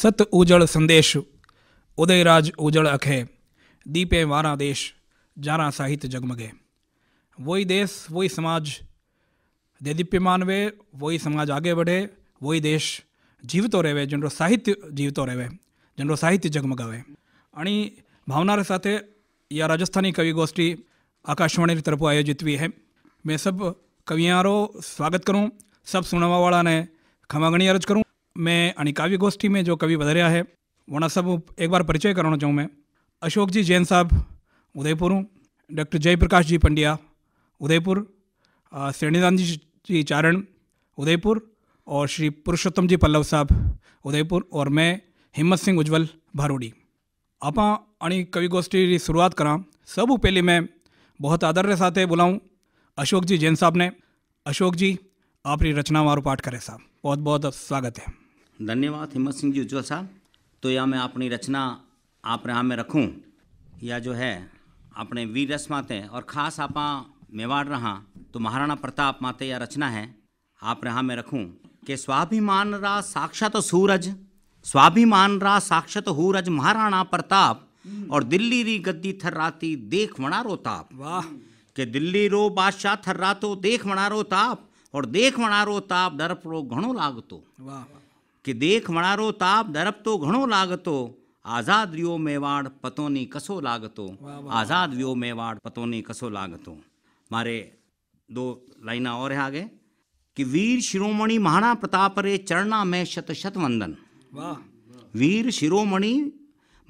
सत उजड़ संदेश उदयराज उजड़ अखे दीपे वारा देश जारा साहित्य जगमगे वही देश वही समाज दे दीप्यमान वे वही समाज आगे बढ़े वही देश जीवतो रहे जनरो साहित्य जीवतो रहे जनरो साहित्य जगमगावे भावना रे साथे या राजस्थानी कवि गोष्ठी आकाशवाणी की तरफ आयोजित हुई है मैं सब कवियारों स्वागत करूँ सब सुनवा वाला ने खमागणी अर्ज करूँ मैं મેં गोष्ठी में जो कवि बधरिया है वहाँ सब एक बार परिचय कराना चाहूँ मैं अशोक जी जैन साहब उदयपुर हूँ डॉक्टर जयप्रकाश जी पंड्या उदयपुर श्रेणीदान जी जी चारण उदयपुर और श्री पुरुषोत्तम जी पल्लव साहब उदयपुर और मैं हिम्मत सिंह उज्जवल भारोड़ी आप कवि गोष्ठी की शुरुआत करा सब पहले मैं बहुत आदर के साथ बुलाऊँ अशोक जी जैन साहब ने अशोक जी आपकी रचना वारो पाठ करें साहब बहुत बहुत स्वागत है धन्यवाद हिम्मत सिंह जी उज्ज्वल साहब तो या मैं अपनी रचना आप यहाँ में रखूँ या जो है अपने वीर रस माते और ख़ास आप मेवाड़ रहा तो महाराणा प्रताप माते या रचना है आप यहाँ में रखूँ के स्वाभिमान रा साक्षात सूरज स्वाभिमान रा साक्षात हूरज महाराणा प्रताप और दिल्ली री गद्दी थर्राती देख वणारो ताप वाह के दिल्ली रो बादशाह थर्रातो देख वणारो ताप और देख मणारो ताप डर रो घणो लागतो वाह कि देख मणारो ताप दरप तो घणो लागतो आजाद वियो मेवाड़ पतोनी कसो लागतो आजाद वियो मेवाड़ पतोनी कसो लागतो मारे दो लाइन और है आगे कि वीर शिरोमणि महाना प्रताप रे चरणा में शत शत वंदन वीर शिरोमणि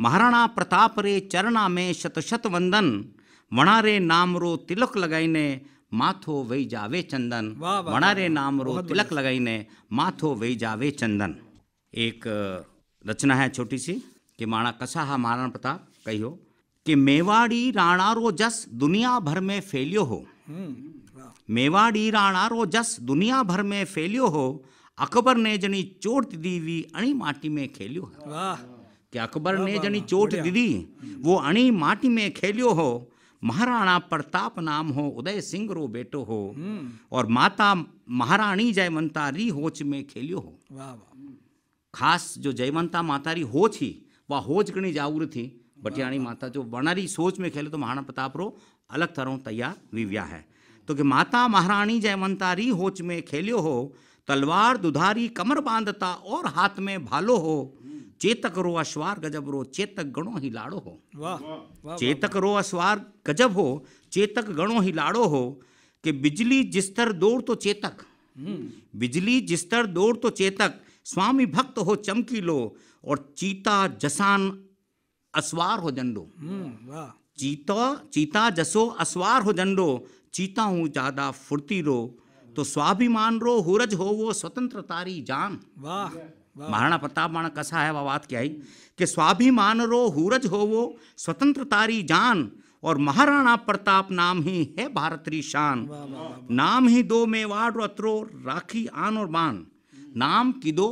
महाराणा प्रताप रे चरणा में शत शत वंदन वणारे नाम रो तिलक लगाई ने माथो वही जावे चंदन वणारे रे नाम रो तिलक ने माथो वही जावे चंदन एक रचना है छोटी सी कि माणा कसा हा महाराणा प्रताप कहियो कि मेवाड़ी राणा रो जस दुनिया भर में फैलियो हो हम्म, मेवाड़ी राणा रो जस दुनिया भर में फैलियो हो अकबर ने जनी चोट दीवी अणी माटी में खेलियो है कि अकबर ने जनी चोट दीदी वो अणी माटी में खेलियो हो महाराणा प्रताप नाम हो उदय सिंह रो बेटो हो हम्म। और माता महारानी जयवंता री होच में खेलियो हो वाह वाह खास जो जयवंता જયવંતા हो थी वह વા હોજ जागृत थी बटियाणी माता जो वर्णारी सोच में खेले तो महाराणा प्रताप रो अलग तरह तैयार विव्या है तो कि माता महारानी जयवंतारी होच में खेलो हो तलवार दुधारी कमर बांधता और हाथ में भालो हो चेतक रो अश्वार गजब रो चेतक गणो ही लाड़ो हो वाह चेतक रो अश्वार गजब हो चेतक गणो ही लाड़ो हो कि बिजली जिस तर दौड़ तो चेतक हम्म। बिजली जिस तर दौड़ तो चेतक स्वामी भक्त हो चमकी लो और चीता जसान असवार हो जंडो हम्म, चीता चीता जसो असवार हो जंडो चीता हूँ ज्यादा फुर्ती रो तो स्वाभिमान रो हुरज हो वो स्वतंत्र तारी जान वाह महाराणा प्रताप माणा कसा है वह बात क्या है कि स्वाभिमान रो हुरज हो वो स्वतंत्र तारी जान और महाराणा प्रताप नाम ही है भारतरी शान नाम ही दो मेवाड़ अत्रो राखी आन और बान नाम किदो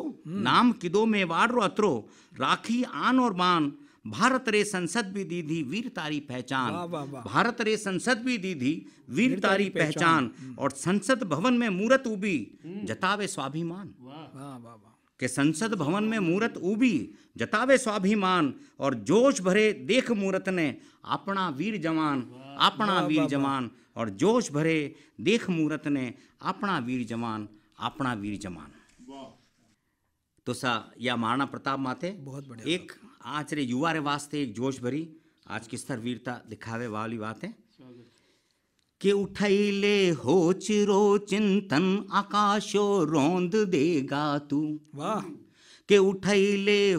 नाम किदो वारो अत्रो राखी आन और मान भारत रे संसद भी दी थी वीर तारी पहचान बा, बा, भारत रे संसद भी दी थी वीर, तारी पहचान हम्म। और संसद भवन में मूर्त उबी हम्म। जतावे स्वाभिमान के संसद भवन में मूर्त उबी जतावे स्वाभिमान और जोश भरे देख मूर्त ने अपना वीर जवान अपना वीर जवान और जोश भरे देख मूर्त ने अपना वीर जवान अपना वीर जवान तो सा या महाराणा प्रताप माते बहुत बढ़िया एक आज रे युवा रे वास्ते एक जोश भरी आज की स्तर वीरता दिखावे वाली बात है के उठाई ले होच रो चिंतन आकाशो रोंद देगा तू वाह के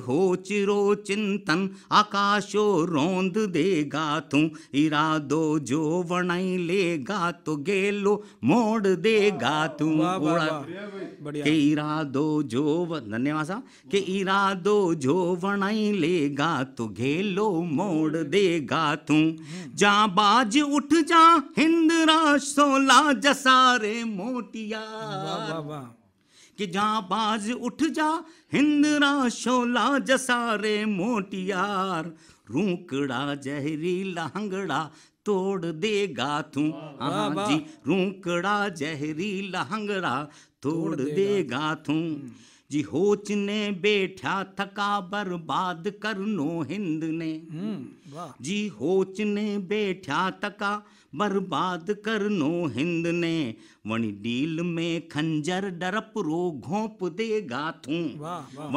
हो चिरो चिंतन आकाशो रोंद देगा तू इरादो जो वणाई लेगा तो गेलो मोड़ देगा तू के इरादो जो धन्यवाद साहब के इरादो जो वणाई लेगा तो गेलो मोड़ देगा तू जा बाज उठ जा हिंद सोला जसारे मोटिया वाह वाह वाह कि जा बाज उठ जा हिंदरा शोला जसा मोटियार रूकड़ा जहरीला हंगड़ा तोड़ देगा तू हाँ जी रूकड़ा जहरीला हंगड़ा तोड़ देगा तू हम्म। जी होच ने बैठा थका बर्बाद करनो हिंद ने हम्म, जी होच ने बैठा थका बर्बाद कर नो हिंद ने वणी डील में खंजर डरपरो घोंप देगा थू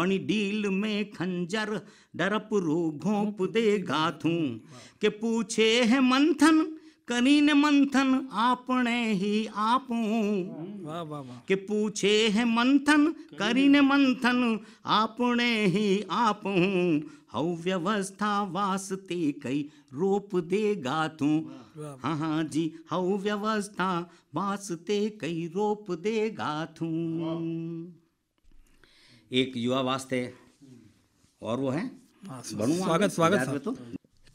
वणी डील में खंजर डरपरो घोंप देगा थू के पूछे है मंथन करी ने मंथन आपने ही आप के पूछे है मंथन करी ने मंथन आपने ही आप हूँ व्यवस्था वास्ते कई रोप देगा तू हाँ हाँ जी हऊ वास्ते कई रोप देगा तू एक युवा वास्ते और वो है हाँ, स्वागत स्वागत तो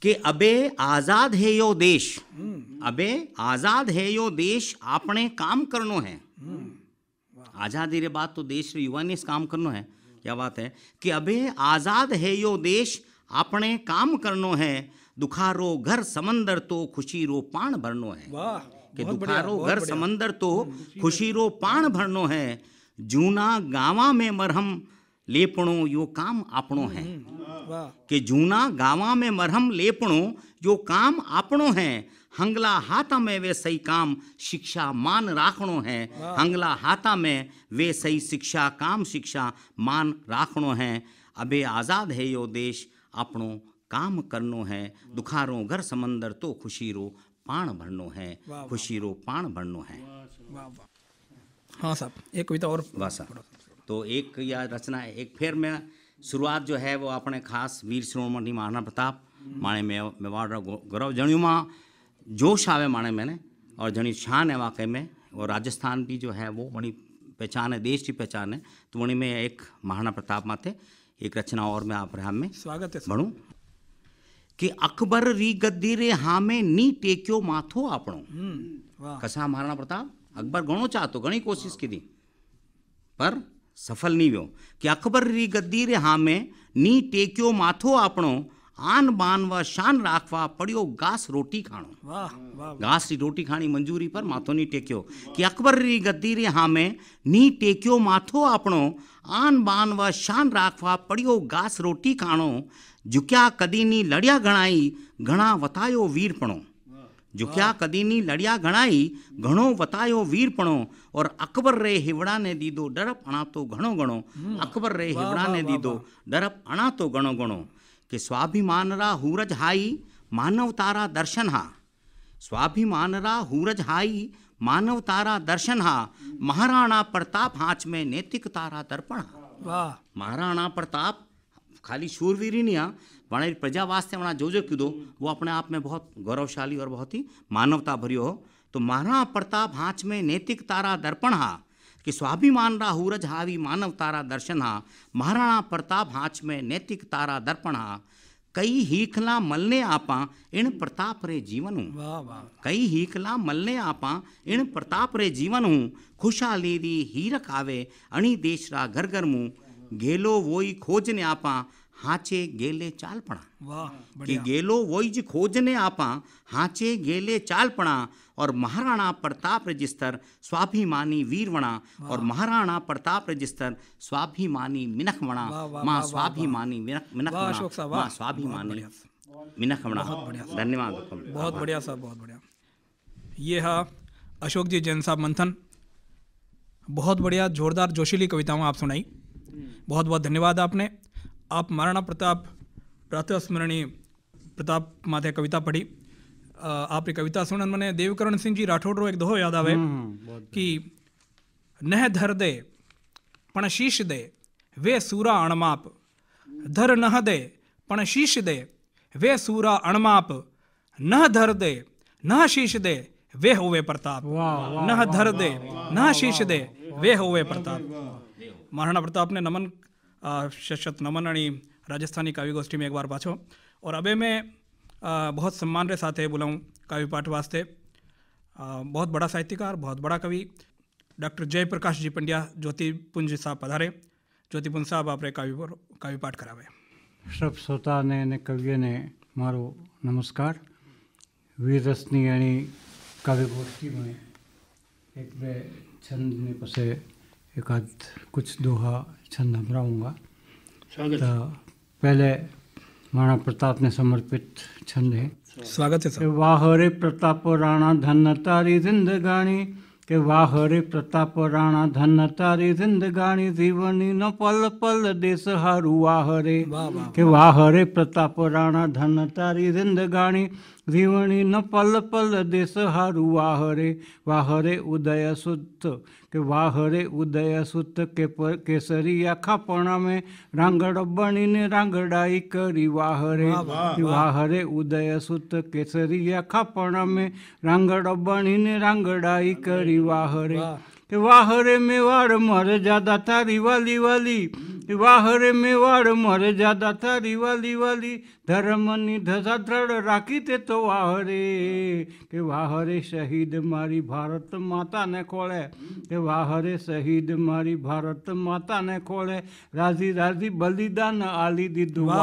कि अबे आजाद है यो देश हम्म। अबे आजाद है यो देश आपने काम करनो है हम्म। आजादी रे बात तो देश रे युवा ने काम करनो है क्या बात है कि अबे आज़ाद है यो देश अपने काम करनो है दुखारो घर समंदर तो खुशी रो पान भरनो है कि दुखारो घर समंदर तो हम्म, खुशी तो रो पान भरनो है जूना गावा में मरहम लेपणो यो काम अपनो है हम्म, कि जूना गावा में मरहम लेपणो यो काम अपनो है हंगला हाथा में वे सही काम शिक्षा मान राखणो है हंगला हाथा में वे सही शिक्षा काम शिक्षा मान राखणो है अबे आज़ाद है यो देश अपनो काम करनो है दुखारो घर समंदर तो खुशी रो पाण भरनो है खुशी रो पाण भरनो है हाँ साहब एक कविता और वाह साहब तो एक या रचना है एक फिर मैं शुरुआत जो है वो अपने खास वीर श्रोमणी महाराणा प्रताप हम्म। माने मेवाड़ गौरव जणियूं मां जोश आवे माने मैंने और जनी शान है वाकई में और राजस्थान भी जो है वो बड़ी पहचान है देश की पहचान है तो वहीं में एक महाराणा प्रताप माते एक रचना और मैं आप रहा में स्वागत है भणूं कि अकबर री गद्दी रे हामे नी टेक्यो माथो आपणो हम्म, कसा महाराणा प्रताप अकबर घणो चाहतो घणी कोशिश की थी पर सफल नहीं हो कि अकबर री गद्दी रे हामे नी टेक्यो माथो आपणो आन बान व शान राखवा पड़ियो गास रोटी खाणो गास री रोटी खानी मंजूरी पर माथो नी टेक्यो कि अकबर री गद्दी री हामे नी टेक्यो माथो अपनो आन बान व शान राखवा पड़ियो गास रोटी खाणो झुक्या कदी नी लड़िया गणाई घणा वतायो वीरपणो झुक्या कदी नी लड़िया गणाई घणो वतायो वीरपणो और अकबर रे हिवड़ा ने दीदो डरप अणा तो घणो घणो अकबर रे हिवड़ा ने दीदो डरप अणा तो घणो घणो कि स्वाभिमानरा हूरज हाई मानव तारा दर्शन हा स्वाभिमानरा हूरज हाई मानव तारा दर्शन हा महाराणा प्रताप हाँच में नैतिक तारा दर्पण हा महाराणा प्रताप खाली शूरवीर ही नहीं वहाँ प्रजा वास्ते वहाँ जो जो दो वो अपने आप में बहुत गौरवशाली और बहुत ही मानवता भरी हो तो महाराणा प्रताप हाँच में नैतिक तारा दर्पण हा कि स्वाभिमान हूरज हावी मानव तारा दर्शन हा महाराणा प्रताप हाच में नैतिक तारा दर्पण हा कई हीखला मलने आपा इन प्रताप रे जीवन हूँ कई हीखला मलने आपा इन प्रताप रे जीवन हूँ खुशहाली री हीरक आवे अणी देश रा घर घर मुँह गेलो वोई खोजने आपा હાચે ગેલે ચાલપણા કે ગેલો વોઈજ खोजने आपा हाचे गेले चालपणा और महाराणा प्रताप रजिस्टर स्वाभिमानी वीरवणा और महाराणा प्रताप रजिस्टर स्वाभिमानी मिनखवणा माँ स्वाभिमानी मिनखवणा माँ स्वाभिमानी मिनखवणा धन्यवाद बहुत बढ़िया साहब बहुत बढ़िया ये है अशोक जी जैन साहब मंथन बहुत बढ़िया जोरदार जोशीली कविताओं आप सुनाई हम्म। बहुत बहुत धन्यवाद आपने आप महाराणा प्रताप प्रातः स्मरणीय प्रताप माथे कविता पढ़ी आपने कविता सुन मैंने देवकरण सिंह जी राठौड़ रो एक दोहो याद आवे हम्म, हम्म, कि नह धर दे पण शीश दे वे सूरा अणमाप धर नह दे पण शीश दे वे सूरा अणमाप नह धर दे नह शीश दे वे होवे प्रताप नह धर दे नह शीश दे वे होवे प्रताप महाराणा प्रताप ने नमन नमन नमनणी राजस्थानी काव्य गोष्ठी में एक बार पाछो और अबे मैं बहुत सम्मान रे साथ बुलाऊँ काव्य पाठ वास्ते बहुत बड़ा साहित्यकार बहुत बड़ा कवि डॉक्टर जयप्रकाश जी पंड्या ज्योतिपुंज साहब पधारे ज्योतिपुंज साहब आप काव्य काव्य पाठ करावे सब श्रोता ने ने ने मारो नमस्कार रसनी यानी काव्य गोष्ठी में एक बे छंद ने पसे एक आध कुछ दोहा छंद दोहराऊँगा तो पहले महाराणा प्रताप ने समर्पित छंद है स्वागत है वाह रे प्रताप राणा धन तारी जिंदगानी के वाह रे प्रताप राणा धन तारी जिंदगानी जीवनी न पल पल देश हारू वाह रे के वाह रे प्रताप राणा धन तारी जिंदगानी વીવણી ન પલ પલ દેશ હારું વાહરે વાહરે ઉદય સુત કે વાહરે ઉદય સુત કે કેસરી આખા પણા મેં રાંગડ બનીને રાંગડાઈ કરી વાહરે વાહરે ઉદય સુત કેસરી આખા પણા મેં રાંગડ બનીને રાંગડાઈ કરી વાહરે वाहरे में वार मर ज्यादा था रिवाली वाली वाहरे में वार मर ज्यादा था रिवाली वाली धर्मनी धसा धड़ राखी ते तो वाहरे के वाहरे शहीद मारी भारत माता ने खोले के वाहरे शहीद मारी भारत माता ने खोले राजी राजी बलिदान आली दी दुआ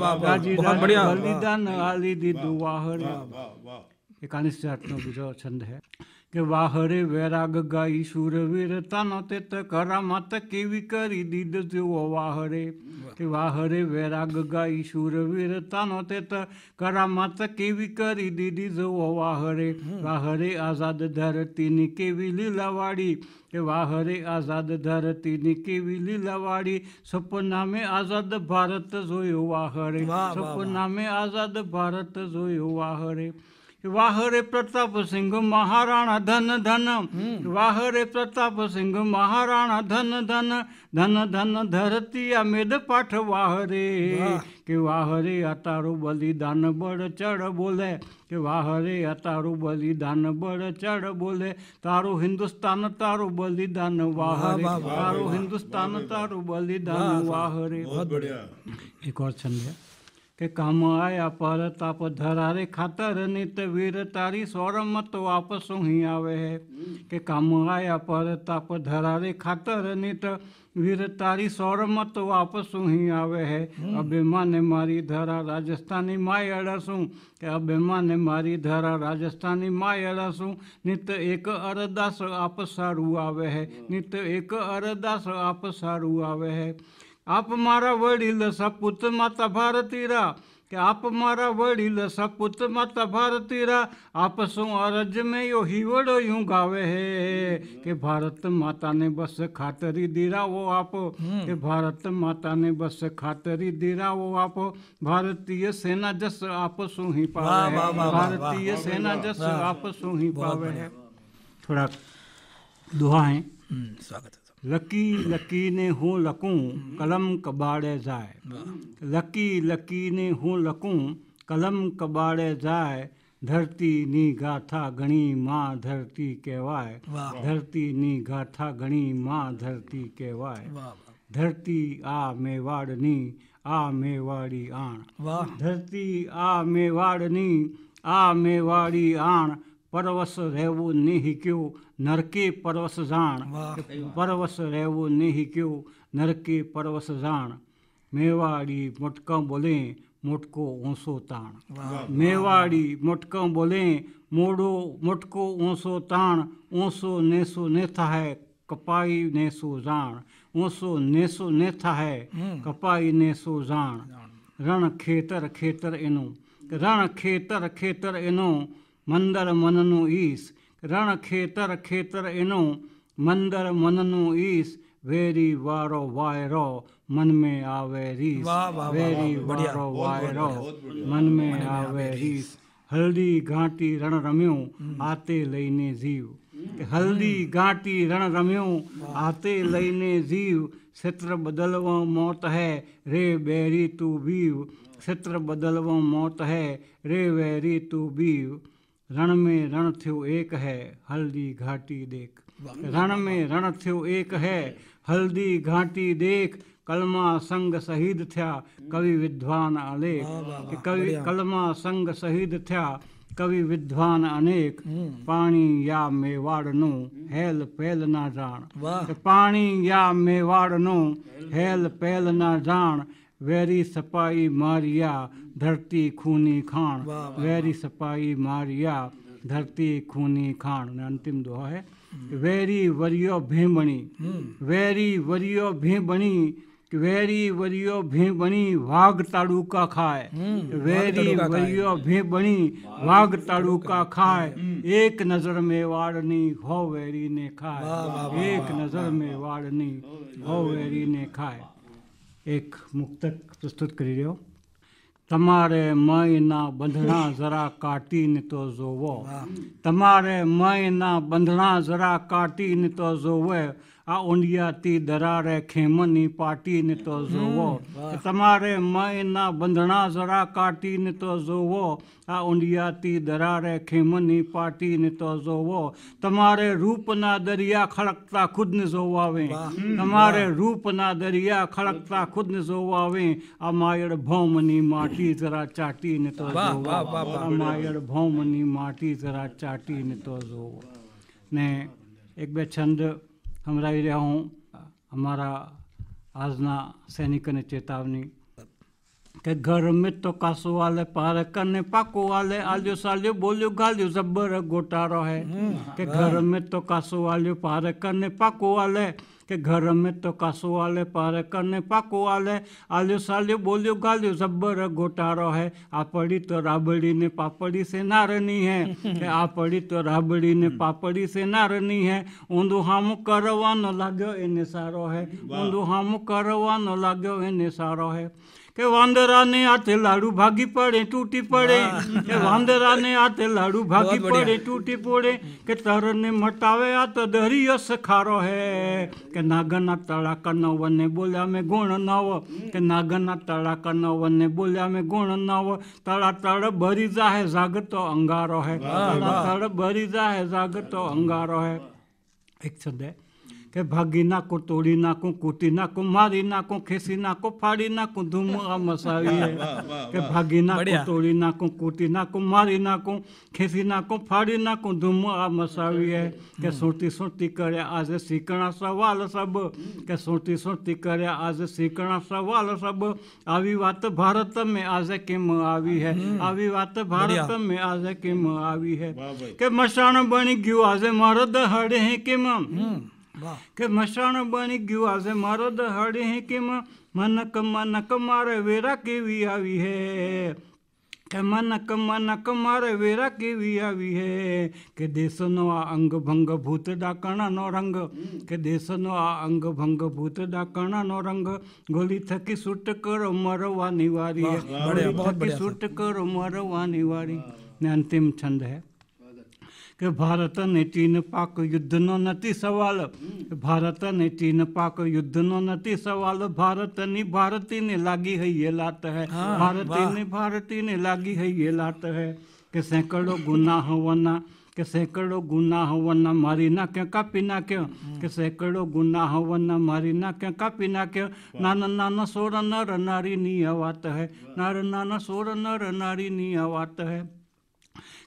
राजी राजी बलिदान आली दी दुआ हरे एक अनिश्चात्मक जो छंद है के वाह रे वैराग गाई शूर वीर तानव्हते करा मात केविकरी दीद झो वाह रे ते वाह रे वैराग गाई शूर वीर तानोते ता मात केवी करी दि वाह रे आझाद धर तिनिक केवी लीलावाडी ते वाह रे आझाद धर लीलावाडी सपनामे आझाद भारत जोय वाह रे सपनामे आझाद भारत जोय वाह रे वाह रे प्रताप सिंह महाराणा धन धन हम्म। वाह रे प्रताप सिंह महाराणा धन धन धन धन धरती अमेद पाठ वाह रे कि वाह रे अतारो बलिदान बड़ चढ़ बोले कि वाह रे अतारो बलिदान बड़ चढ़ बोले तारो हिंदुस्तान तारो बलिदान वाह रे तारो हिंदुस्तान तारो बलिदान वाह रे बहुत बढ़िया एक और छंद है के कम आया पर तप धरारे खातर नित वीर तारी स्वर मत वापस ही आवे है के कम आया पर तप धरारे खातर नित वीर तारी स्वर मत वापस ही आवे है हम्म। अभिमान मारी धरा राजस्थानी माय अड़सू के अभिमान मारी धरा राजस्थानी माय अड़सू नित एक अरदास आप सारू आवे है हम्म। नित एक अरदास आप सारू आवे है आप मारा वड़ील सपुत माता भारतीरा के आप मारा वड़ील सपुत माता भारतीरा आपसो अरज में यो ही वड़ो यूं गावे है के भारत माता ने बस खातरी दीरा वो आप हम्म. के भारत माता ने बस खातरी दीरा वो आप भारतीय सेना जस आपसो ही पावे भारतीय सेना जस आपसो ही पावे थोड़ा दुआ हम्म, स्वागत लकी लकी ने हूँ लकूँ कलम कबाड़े जाए लकी लकी ने हूँ लकूँ कलम कबाड़े जाए धरती नी गाथा गणी माँ धरती कहवाए धरती नी गाथा गणी माँ धरती કહેવાય ધરતી આ મેવાડની આ મેવાડી આણ ધરતી આ મેવાડની आ मेवाड़ी आण परवस रहू નહીં क्यों नरके परवस जाण परवस रहो नहीं क्यों नरके परवस जाण मेवाड़ी मोटक बोले मोटको ओसो तान मेवाड़ी मोटक बोले मोड़ो मोटको ओसो ताण ऊँसो नेसो नेथा है कपाई नेसो जाण ऊँसो नेसो नेथा है हम्म। कपाई नेसो जाण रण खेतर खेतर इनो रण खेतर खेतर इनो मंदर मननो ईश रण खेतर खेतर इनो मंदर मननु ईस वेरी वारो वायरो मन में आवे रीस वेरी वारो वायरो मन में आवे रीस हल्दी घाटी रण रम्यो हम्म। आते लेने जीव हम्म। हल्दी हम्म। घाटी रण रम्यो आते लेने जीव क्षेत्र बदलवो मौत है रे बेरी तू बीव क्षेत्र बदलवो मौत है रे वैरी तू बीव रण में रण थियो एक है हल्दी घाटी देख रण में रण थियो एक है हल्दी घाटी देख कलमा संग शहीद थिया कवि विद्वान अलेख कवि कलमा संग शहीद थिया कवि विद्वान अनेक हम्म। पानी या नो हेल पहल ना जान पानी या नो हेल पहल ना जान वेरी सपाई मारिया धरती खूनी खाण वेरी सपाई मारिया धरती खूनी खाण उन्हें अंतिम दोहा है हम्म। वेरी वरियो भेबणी हम्म। वेरी वरियो भेबणी वेरी वरियो भेबणी वाघ का खाए हम्म, वेरी वरियो भेबणी वाघ का खाए एक नजर में वाड़नी हो वेरी ने खाए एक नजर में वाड़नी हो वेरी ने खाए एक मुक्तक प्रस्तुत करी रहे हो તમારે મયના બંધણા જરા કાઢીને તો જોવો તમારે મયના બંધણા જરા કાઢીને તો જોવે આ ઓંડિયાતી દરારે ખેમની પાટી ને તો જોવો તમારે મય ના બંધણા જરા કાટી ને તો જોવો આ ઓંડિયાતી દરારે ખેમની પાટી ને તો જોવો તમારે રૂપ ના દરિયા ખડકતા ખુદ ને જોવા આવે તમારે રૂપ ના દરિયા ખડકતા ખુદ ને જોવા આવે આ માયડ ભોમની માટી જરા ચાટી ને તો જોવો વા વા માયડ ભોમની માટી જરા ચાટી ને તો જોવો ને એક બે छंद हम रहा हूँ हमारा आजना सैनिक ने चेतावनी के घर में तो कासो वाले पार करने पाको वाले आलियो सालियो बोलियो गालियो जब्बर गोटारो है हम्म। के घर में तो कासो वाले पार करने पाको वाले के घर में तो कासो वाले पारे करने पाको वाले आलियो सालियो बोलियो गालियो जब्बर गोटारो है आ आपड़ी तो राबड़ी ने पापड़ी से नारनी है आ आपड़ी तो राबड़ी ने हम्म। पापड़ी से नारनी है ऊंधु हम करवा न लागो इन सारो है ऊंधु हम करवा न लागो इन सारो है કે વાંદરાને હાથે લાડુ ભાગી પડે તૂટી પડે કે વાંદરાને હાથે લાડુ ભાગી પડે તૂટી પડે કે તરને મટાવે આ તો દરિયો સખારો હે કે નાગના તળાકા નવને બોલ્યા મેં ગુણ નવ કે નાગના તળાકા નવને બોલ્યા મેં ગુણ નવ તળા તળ ભરી જાહે જાગતો અંગારો હે તળા તળ ભરી જાહે જાગતો અંગારો હે એક છદે કે ભાગી નાખો તોડી નાખો કૂટી નાખો મારી નાખો ખેસી નાખો ફાડી નાખો ધૂમ આ મસાવીએ કે ભાગી નાખો તોડી નાખો કૂટી નાખો મારી નાખો ખેસી નાખો ફાડી નાખો ધૂમ આ મસાવીએ કે સોટી સોટી કરે આજે શીકણા સવાલ સબ કે સોટી સોટી કરે આજે શીકણા સવાલ સબ આવી વાત ભારત મેં આજે કેમ આવી હે આવી વાત ભારત મેં આજે કેમ આવી હે કે મસાણ બની ગયું આજે મારો દહાડે હે કેમ કે મસાણ બની ગયું આજે મારો દહાડે હે કે મનક મનક મારે વેરા કેવી આવી હે કે મનક મનક મારે વેરા કેવી આવી હે કે દેશનો આ અંગ ભંગ ભૂત ડાકણાનો રંગ કે દેશનો આ અંગ ભંગ ભૂત ડાકણાનો રંગ ગોલી થકી સૂટ કરો મરવાની વારી હે ગોલી થકી સૂટ કરો મરવાની વારી ને અંતિમ છંદ હે कि भारत ने चीन पाक युद्ध नो नती सवाल भारत ने चीन पाक युद्ध नो नती सवाल भारत ने भारती ने लागी है ये लात है हाँ, भारत ने भारती ने लागी है ये लात है कि सैकड़ों गुना हो वना कि सैकड़ों गुना हो वना मारी ना क्यों का पीना क्यों कि सैकड़ों गुना हो वना मारी ना क्यों का पीना क्यों नान नाना सोर नर नारी नी आवात है ना नाना सोर नर नारी नी आवात है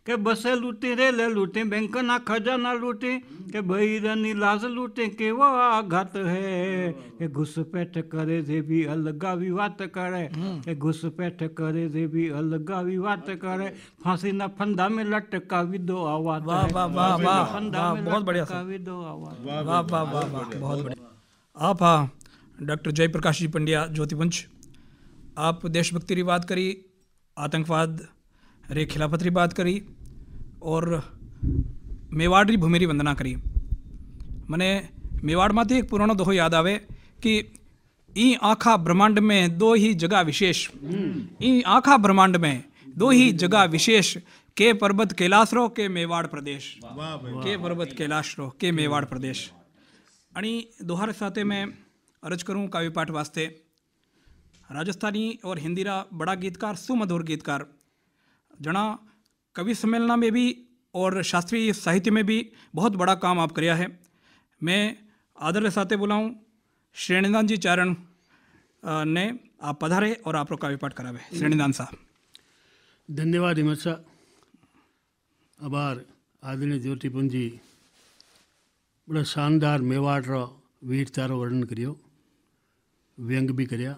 के बसे लूटे रेले लूटे बैंक ना खजाना लूटे के भैरनी लाज लूटे के वो आघात है के घुसपैठ करे दे भी अलगा विवाद करे के घुसपैठ करे दे भी अलगा विवाद करे फांसी ना फंदा में लटका भी दो आवाज वाह वाह वाह वाह बहुत बढ़िया वाह वाह वाह बहुत बढ़िया आप हाँ डॉक्टर जयप्रकाश जी पंड्या ज्योतिवंश आप देशभक्ति की बात करी आतंकवाद अरे खिलाफत री बात करी और मेवाड़ी भूमिरी वंदना करी કરી मेवाड़ में एक पुराना दोहो याद आवे कि ई आखा ब्रह्मांड में दो ही जगह विशेष ई आखा ब्रह्मांड में दो ही जगह विशेष के पर्वत कैलाश रो के मेवाड़ प्रदेश के पर्वत कैलाश रो के मेवाड़ प्रदेश अणि दोहार साथे मैं अर्ज करूँ काव्य पाठ वास्ते राजस्थानी और हिंदी रा बड़ा गीतकार सुमधुर गीतकार जना कवि सम्मेलन में भी और शास्त्रीय साहित्य में भी बहुत बड़ा काम आप कर है मैं आदर साथे बुलाऊँ श्रेणीदान जी चारण ने आप पधारे और आप काव्य पाठ करावे श्रेणीदान साहब धन्यवाद हिमत शाह आभार आदरणीय ज्योतिपुन जी बड़ा शानदार मेवाड़ रो वीरता रो वर्णन करियो व्यंग भी कराया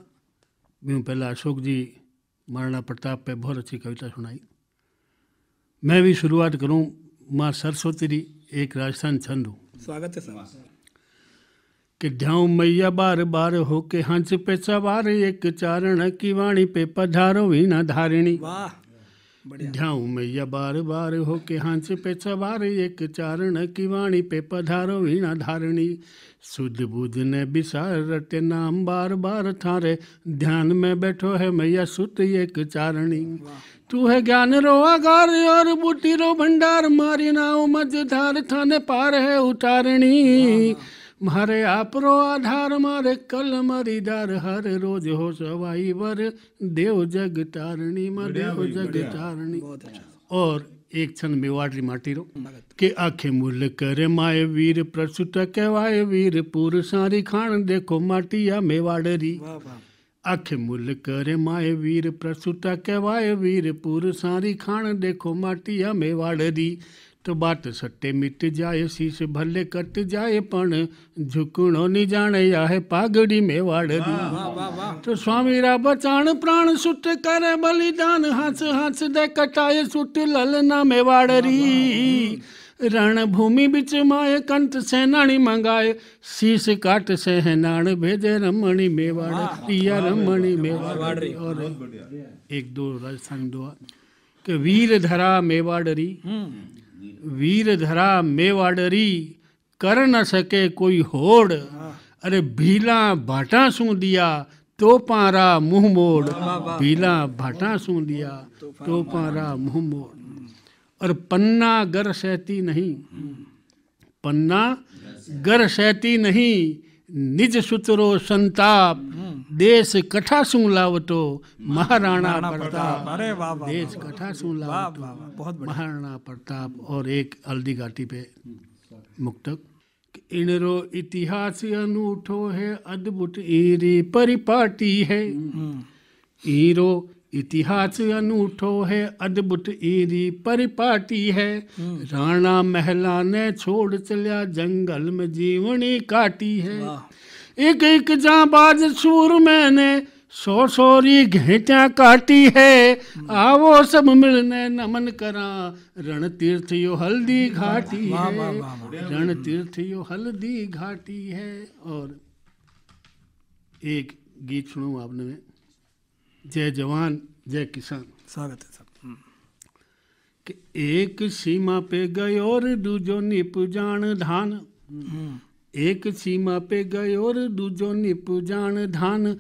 मैं पहला अशोक जी महाराणा प्रताप पे बहुत अच्छी कविता सुनाई मैं भी शुरुआत करूं माँ सरस्वती एक राजस्थान छंद हूँ स्वागत है सर कि ध्याऊ मैया बार बार होके हंस पे सवार एक चारण की वाणी पे पधारो वीणा धारिणी वाह ध्याऊ मैया बार बार होके हंस पे सवार एक चारण की वाणी पे पधारो वीणा धारणी सुध बुध ने विसार रटे नाम बार बार थारे ध्यान में बैठो है मैया सुत एक चारणी तू है ज्ञान रो आगार और बूटी रो भंडार मारी नाव धार थाने पार है उतारणी मारे મારે आधार मारे कल मरी दार हर रोज हो सवाई वर देव जग तारणी માં देव जग तारणी अच्छा। और एक क्षण मेवाड़ी माटी रो के आखे मुल करे माए वीर प्रसुत कहवाए वीर पुर सारी खान देखो माटिया मेवाडरी आखे मुल करे माए वीर प्रसुत कहवाए वीर पूर सारी खान देखो माटिया मेवाडरी तो बात सट्टे मित जाए शीश भले कट जाए पण झुकणो नि जाणे आहे पागड़ी में वाड़ तो स्वामी रा बचाण प्राण सुट करे बलिदान हंस हंस दे कटाए सुट ललना में वाड़री रणभूमि बिच माए कंत सेनानी मंगाए शीश काट सहनाण भेजे रमणी मेवाड़ प्रिया रमणी मेवाड़ और एक दो राजस्थान दुआ के वीर धरा मेवाड़ी वीरधरा मेवाडरी कर न सके कोई होड़ अरे भीला भाटा सू दिया तो पारा मुंह मोड़ भीला भाटा सू दिया तो पारा मुंह मोड़ और पन्ना गर सहती नहीं पन्ना गर सहती नहीं निज सुतरो संताप देश कथा सुन लावतो महाराणा प्रताप अरे वाह देश कथा सुन लावतो बहुत महाराणा प्रताप और एक हल्दी घाटी पे हम्म, मुक्तक इनरो इतिहास अनूठो है अद्भुत ईरी परिपाटी है हम्म। ईरो इतिहास अनूठो है अद्भुत ईरी परिपाटी है हम्म। राणा महला ने छोड़ चलिया जंगल में जीवनी काटी है एक एक बाज सूर मैंने सो सोरी घेटिया काटी है आवो सब मिलने नमन करा रण तीर्थ यो हल्दी घाटी है रण तीर्थ यो हल्दी घाटी है और एक गीत सुनो आपने में जय जवान जय किसान स्वागत है सब हम्म। कि एक सीमा पे गयो और दूजो निप जान धान हम्म। एक सीमा पे गए और दूजो निप जान धान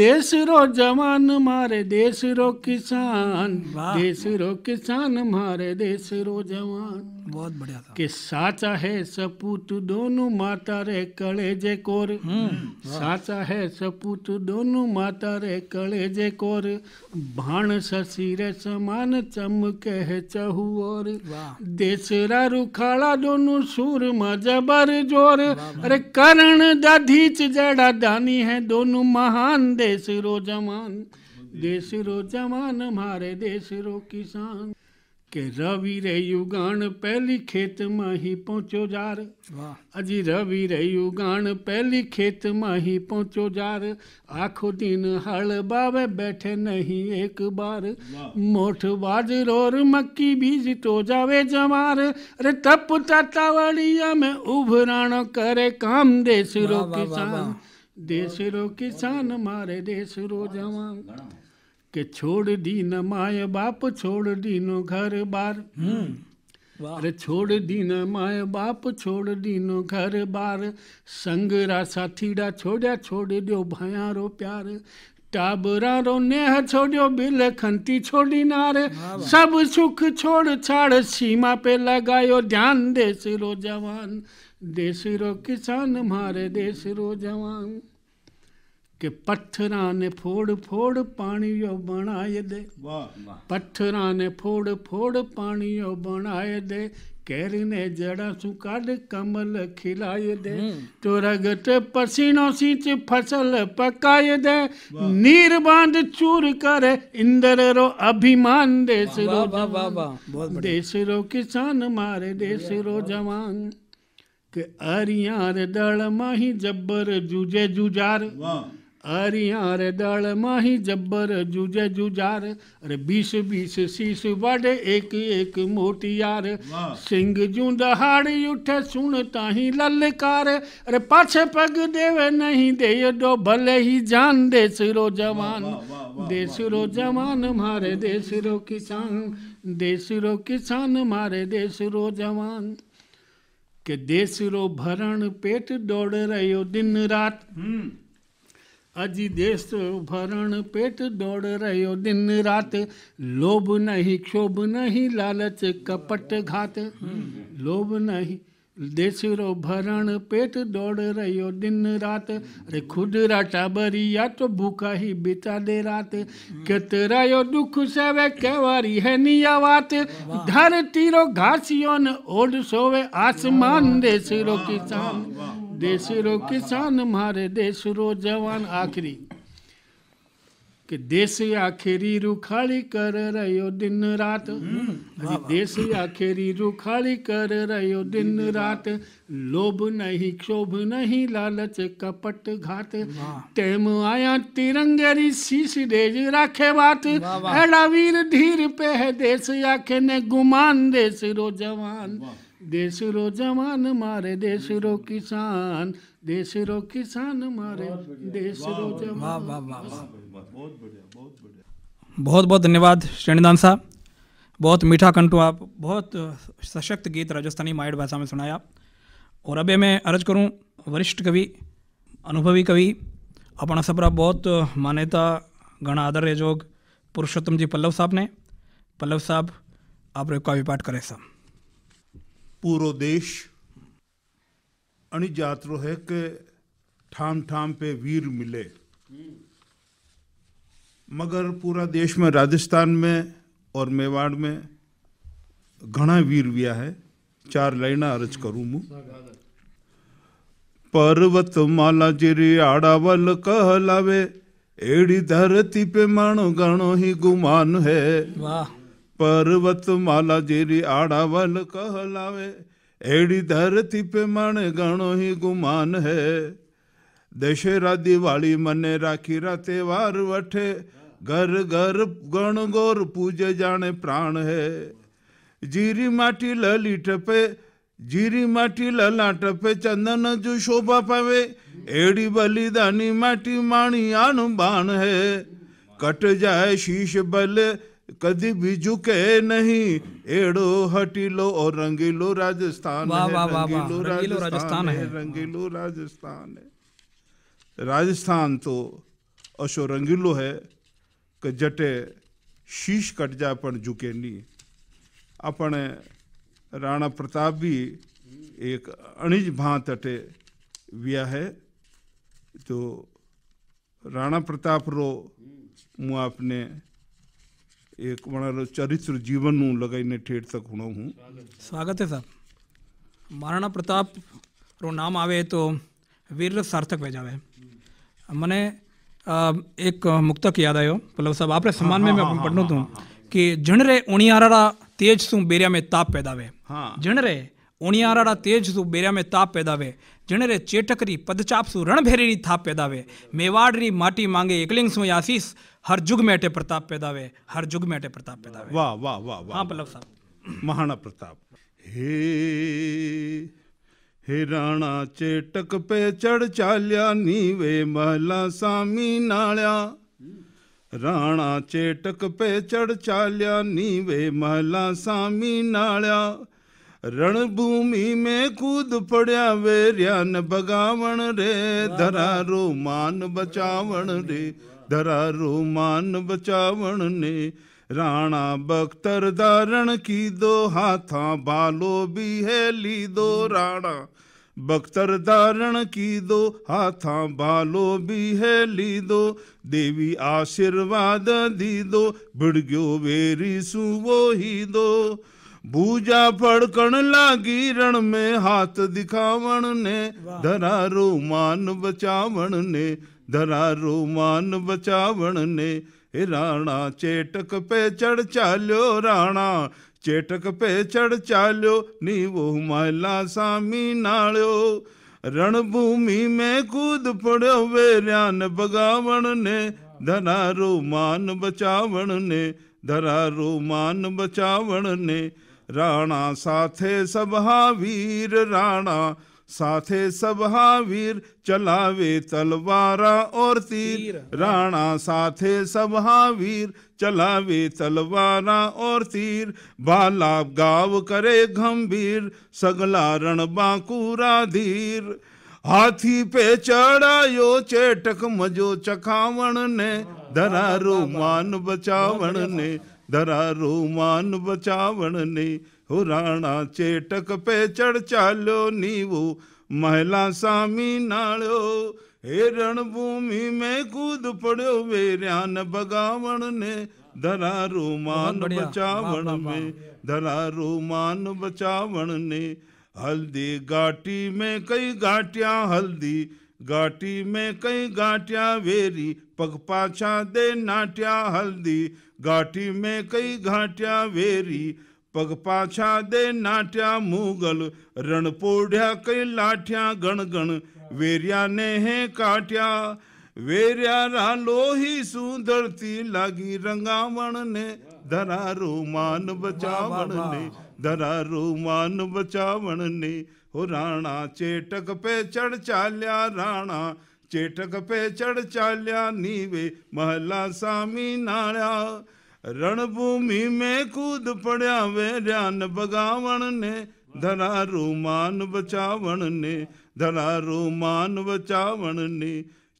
देश रो जवान मारे देश रो किसान देश रो किसान मारे देश रो जवान बहुत बढ़िया था कि साचा है सपूत दोनों माता रे कले जे कोर हम्म, साचा है सपूत दोनों माता रे जे कोर भाण ससी रे समान चमके है चहु और देसरा रुखाला दोनों सूर मजबर जोर अरे करण दधीच जड़ा दानी है दोनों महान देश रो जमान देश रो जमान हमारे देश रो किसान के रवि रे युगान पहली खेत माही पहुंचो जार अजी रवि रे युगान पहली खेत माही पहुंचो जार आखो दिन हल बावे बैठे नहीं एक बार मोठ बाज मक्की बीज तो जावे जमार रे तप ताता वड़िया में उभरान करे काम देश रो किसान देश रो किसान मारे देश रो जवान के छोड़ दीन माय बाप छोड़ दीनो घर बार हम्म, अरे छोड़ दीन माय बाप छोड़ दीनो घर बार संग रा साथीड़ा छोड़या छोड़ दियो भयारो प्यार टाबरा रो नेह छोड़ियो बिल खंती छोड़ी नार सब सुख छोड़ छाड़ सीमा पे लगायो ध्यान देश रो जवान देश रो किसान मारे देश रो जवान कि पत्थर ने फोड़ फोड़ पानी यो बनाए दे पत्थर ने फोड़ फोड़ पानी यो बनाए दे कैर ने जड़ा सुकाड कमल खिलाए दे तो रगत पसीनो सींच फसल पकाए दे नीर बांध चूर कर इंदर रो अभिमान देश रो देश रो किसान मारे देश रो जवान के अरियार दल माही जब्बर जुजे जुजार वाह अरियार दल माही जब्बर जुजे जुजार अरे बीस बीस शीस वाडे एक एक मोटी यार सिंह जू दहाड़ी उठे सुन ताही ललकार अरे पाछे पग देवे नहीं दे दो भले ही जान देश रो जवान देश रो जवान मारे देश रो किसान देश रो किसान मारे देश रो जवान के देश रो भरण पेट दौड़ रहे दिन रात हम्म। देश भरण पेट दौड़ रहो दिन रात लोभ नहीं क्षोभ नहीं लालच कपट घात लोभ नहीं देश रो भरण पेट दौड़ रहो दिन रात अरे खुद राटा या तो भूखा ही बिता दे रात केतरा यो दुख सेवे केवारी है निया वात धरती रो घासियों ओढ़ सोवे आसमान देश रो किसान देश रो किसान मारे देश रो जवान आखिरी के देश आखेरी रुखाली कर रहो दिन रात हम्म। देश आखेरी रुखाली कर रहो दिन रात लोभ नहीं क्षोभ नहीं लालच कपट घात टेम आया तिरंगेरी शीश देज राखे बात हेड़ा वीर धीर पे है देश आखे ने गुमान देश रो जवान देश रो जवान मारे देश रो किसान देश रो किसान मारे देश रो जवान बहुत बहुत धन्यवाद श्रेणीदान साहब बहुत मीठा कंटो आप बहुत सशक्त गीत राजस्थानी माइड भाषा में सुनाया और अबे मैं अर्ज करूं वरिष्ठ कवि अनुभवी कवि अपना सबरा बहुत मान्यता गण आदर है जोग पुरुषोत्तम जी पल्लव साहब ने पल्लव साहब आप काव्य पाठ करें साहब पूरो देश अणी रो है के ठाम ठाम पे वीर मिले मगर पूरा देश में राजस्थान में और मेवाड़ में घना वीर विया है चार लाइना अर्ज करूँ मु पर्वत माला जिरी आड़ावल कहलावे एड़ी धरती पे मानो गणो ही गुमान है वाह पर्वत माला जेरी आड़ावल कहलावे एड़ी धरती पे मन गणो ही गुमान है दशहरा दिवाली मने राखी राते वार वठे घर घर गण गोर पूजे जाने प्राण है जीरी माटी लली टपे जीरी माटी लला टपे चंदन जो शोभा पावे एड़ी बलिदानी माटी माणी आन बान है कट जाए शीश बल कदी भी झुके नहीं एड़ो हटीलो और रंगीलो राजस्थान है रंगीलो राजस्थान है रंगीलो राजस्थान है राजस्थान तो अशो रंगीलो है कि जटे शीश कट जा अपन झुके नहीं अपने राणा प्रताप भी एक अणिज भात अटे विया है तो राणा प्रताप रो मुँह अपने एक मारा चरित्र जीवन नु लगाई ने ठेठ तक हुनो हूं स्वागत है साहब महाराणा प्रताप रो नाम आवे तो वीर सार्थक वे जावे मने एक मुक्तक याद आयो पलव साहब आपरे सम्मान में हाँ, मैं हाँ, हाँ पढ़नो हाँ, कि जणरे उणियारा तेज सु बेरिया में ताप पैदा वे हां उणियारा तेज सु बेरिया में ताप पैदा वे जणरे चेटकरी पदचाप सु रण थाप पैदा वे मेवाड़ माटी मांगे एकलिंग सु आशीष ਹਰ ਜੁਗ ਮੈਟੇ ਪ੍ਰਤਾਪ ਪੈਦਾਵੇ ਹਰ ਜੁਗ ਮੈਟੇ ਪ੍ਰਤਾਪ ਪੈਦਾਵੇ ਵਾਹ ਵਾਹ ਵਾਹ ਵਾਹ ਹਾਂ ਪਲਵ ਸਾਹਿਬ ਮਹਾਨਾ ਪ੍ਰਤਾਪ ਹੇ ਹੇ ਰਾਣਾ ਚੇਟਕ ਪੇ ਚੜ ਚਾਲਿਆ ਨੀਵੇ ਮਹਲਾ ਸਾਮੀ ਨਾਲਿਆ ਰਾਣਾ ਚੇਟਕ ਪੇ ਚੜ ਚਾਲਿਆ ਨੀਵੇ ਮਹਲਾ ਸਾਮੀ ਨਾਲਿਆ ਰਣ ਭੂਮੀ ਮੇ ਕੂਦ ਪੜਿਆ ਵੇ ਰਿਆਨ ਬਗਾਵਣ ਰੇ ਧਰਾ ਰੋਮਾਨ ਬਚਾਵਣ ਰੇ ધરારો માન બચાવણને રાણા બખ્તર ધારણ કીધો હાથા ભાલો બીહે લીધો રાણા બખ્તર ધારણ કીધો હાથા ભાલો બીહે લીધો દેવી આશીર્વાદ દીધો ભડગ્યો વેરી સુવો હીધો ભૂજા ફડકણ લાગી રણ મેં હાથ દિખાવણ ને ધરારો માન બચાવણ ને ਦਰਾਰੂ ਮਾਨ ਬਚਾਵਣ ਨੇ ਏ ਰਾਣਾ ਚੇਟਕ ਪੇ ਚੜ ਚਾਲਿਓ ਰਾਣਾ ਚੇਟਕ ਪੇ ਚੜ ਚਾਲਿਓ ਨੀ ਉਹ ਮਹਿਲਾ ਸਾਮੀ ਨਾਲਿਓ ਰਣ ਭੂਮੀ ਮੈਂ ਕੂਦ ਪੜਿਓ ਵੇ ਰਿਆਨ ਬਗਾਵਣ ਨੇ ਦਰਾਰੂ ਮਾਨ ਬਚਾਵਣ ਨੇ ਦਰਾਰੂ ਮਾਨ ਬਚਾਵਣ ਨੇ ਰਾਣਾ ਸਾਥੇ ਸਭਾ ਵੀਰ ਰਾਣਾ साथे सब चलावे तलवारा और तीर राणा साथे सब चलावे तलवारा और तीर बाला गाव करे गंभीर सगला रण बांकुरा धीर हाथी पे चढ़ायो चेटक मजो चखावण ने धरारो मान बचावण ने धरारो मान बचावण ने हो राणा चेटक पे चढ़ चालो नीवो महिला सामी नालो हे रणभूमि में कूद पड़ो वेरियान बगावण ने धरा रोमान बचावण में धरा रोमान बचावण ने हल्दी घाटी में कई घाटियां हल्दी घाटी में कई घाटिया वेरी पग पाछा दे नाट्या हल्दी घाटी में कई घाटिया वेरी પગ પાછા દે નાટ્યા મુગલ રણ પોઢ્યા કઈ લાઠ્યા ગણગણ વેર્યાને હે કાટ્યા વેર્યા રા લોહી સુંદરતી લાગી રંગાવણ ને ધરા રોમાન બચાવણ ને ધરા રોમાન બચાવણ ને હો રાણા ચેટક પે ચડ ચાલ્યા રાણા ચેટક પે ચડ ચાલ્યા નીવે મહલા સામી નાળ્યા रणभूमि में कूद पड़ा वैरान बगावण ने धरा रोमान बचावण ने धरा रोमान बचावण ने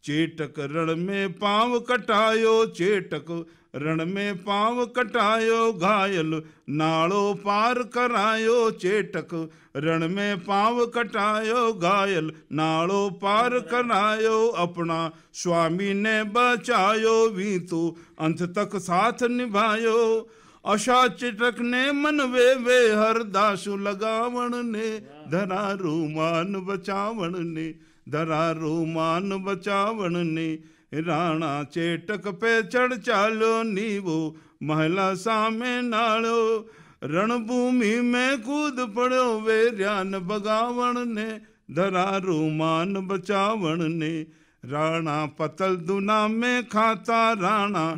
चेटक रण में पाव कटायो चेटक रण में पाव कटायो घायल नालो पार करायो चेटक रण में पाव कटायो घायल नालो पार करायो अपना स्वामी ने बचायो भी तो अंत तक साथ निभायो अशा चिटक ने मन वे वे हर दासु लगावण ने धरा रूमान बचावण ने धरा रूमान बचावण ने રાણા ચેટક પે ચડ ચાલો નીવો મહલા સામે નાળો રણભૂમિ મેં કૂદ પડ્યો વેર્યાન બગાવણને ધરારું માન બચાવણને राणा पतल दुना में खाता राणा